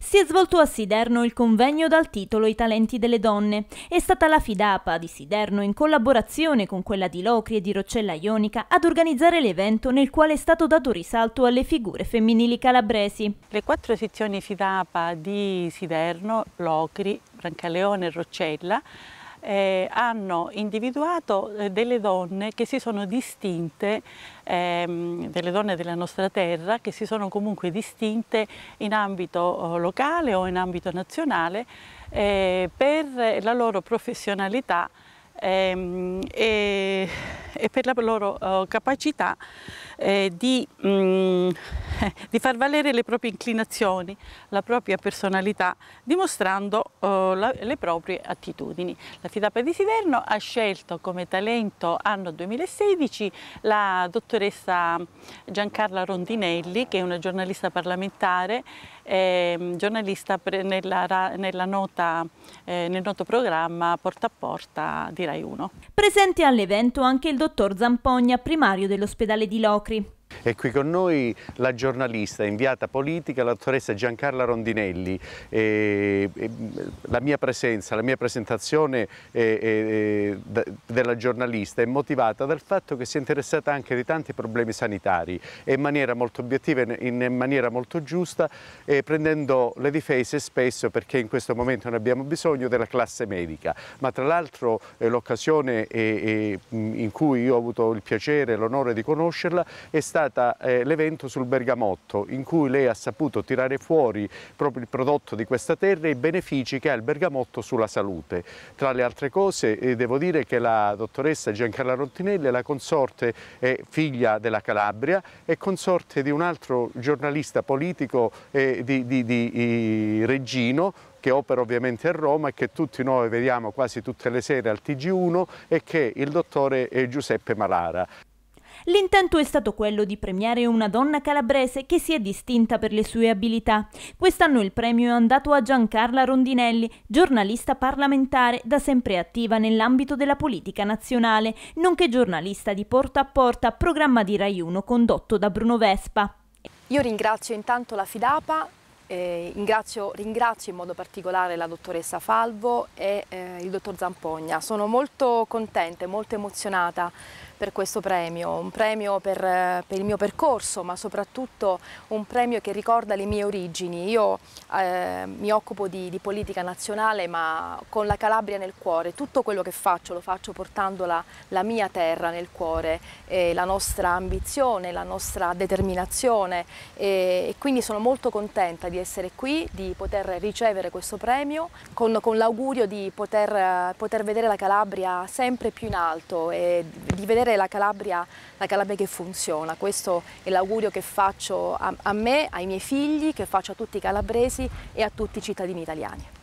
Si è svolto a Siderno il convegno dal titolo I talenti delle donne. È stata la Fidapa di Siderno, in collaborazione con quella di Locri e di Roccella Ionica, ad organizzare l'evento nel quale è stato dato risalto alle figure femminili calabresi. Le quattro sezioni Fidapa di Siderno, Locri, Brancaleone e Roccella eh, hanno individuato eh, delle donne che si sono distinte, ehm, delle donne della nostra terra, che si sono comunque distinte in ambito eh, locale o in ambito nazionale eh, per la loro professionalità ehm, e e per la loro uh, capacità eh, di, mh, mm, di, far valere le proprie inclinazioni, la propria personalità, dimostrando uh, la, le proprie attitudini. La Fidapa di Siverno ha scelto come talento anno 2016 la dottoressa Giancarla Rondinelli, che è una giornalista parlamentare, eh, giornalista nella, nella nota, eh, nel noto programma Porta a Porta di Rai 1. Presente all'evento anche il dottor dottor Zampogna, primario dell'ospedale di Locri. E' qui con noi la giornalista, inviata politica, l'autoressa Giancarla Rondinelli. E, e, la mia presenza, la mia presentazione eh, eh, eh, e, della giornalista è motivata dal fatto che si è interessata anche di tanti problemi sanitari e in maniera molto obiettiva e in, in, maniera molto giusta, prendendo le difese spesso perché in questo momento ne abbiamo bisogno della classe medica. Ma tra l'altro l'occasione in cui io ho avuto il piacere e l'onore di conoscerla è stata stato eh, l'evento sul bergamotto in cui lei ha saputo tirare fuori proprio il prodotto di questa terra e i benefici che ha il bergamotto sulla salute. Tra le altre cose eh, devo dire che la dottoressa Giancarla Rottinelli è la consorte e eh, figlia della Calabria e consorte di un altro giornalista politico eh, di, di, di, di Reggino che opera ovviamente a Roma e che tutti noi vediamo quasi tutte le sere al TG1 e che è il dottore eh, Giuseppe Malara. L'intento è stato quello di premiare una donna calabrese che si è distinta per le sue abilità. Quest'anno il premio è andato a Giancarla Rondinelli, giornalista parlamentare da sempre attiva nell'ambito della politica nazionale, nonché giornalista di Porta a Porta, programma di Rai 1 condotto da Bruno Vespa. Io ringrazio intanto la Fidapa eh, ingrazio, ringrazio in modo particolare la dottoressa Falvo e eh, il dottor Zampogna. Sono molto contenta e molto emozionata per questo premio, un premio per, per, il mio percorso, ma soprattutto un premio che ricorda le mie origini. Io eh, mi occupo di, di, politica nazionale, ma con la Calabria nel cuore. Tutto quello che faccio lo faccio portando la, la mia terra nel cuore, eh, la nostra ambizione, la nostra determinazione eh, e quindi sono molto contenta di essere qui, di poter ricevere questo premio, con, con l'augurio di poter, poter, vedere la Calabria sempre più in alto e di vedere la Calabria, la Calabria che funziona. Questo è l'augurio che faccio a, a me, ai miei figli, che faccio a tutti i calabresi e a tutti i cittadini italiani.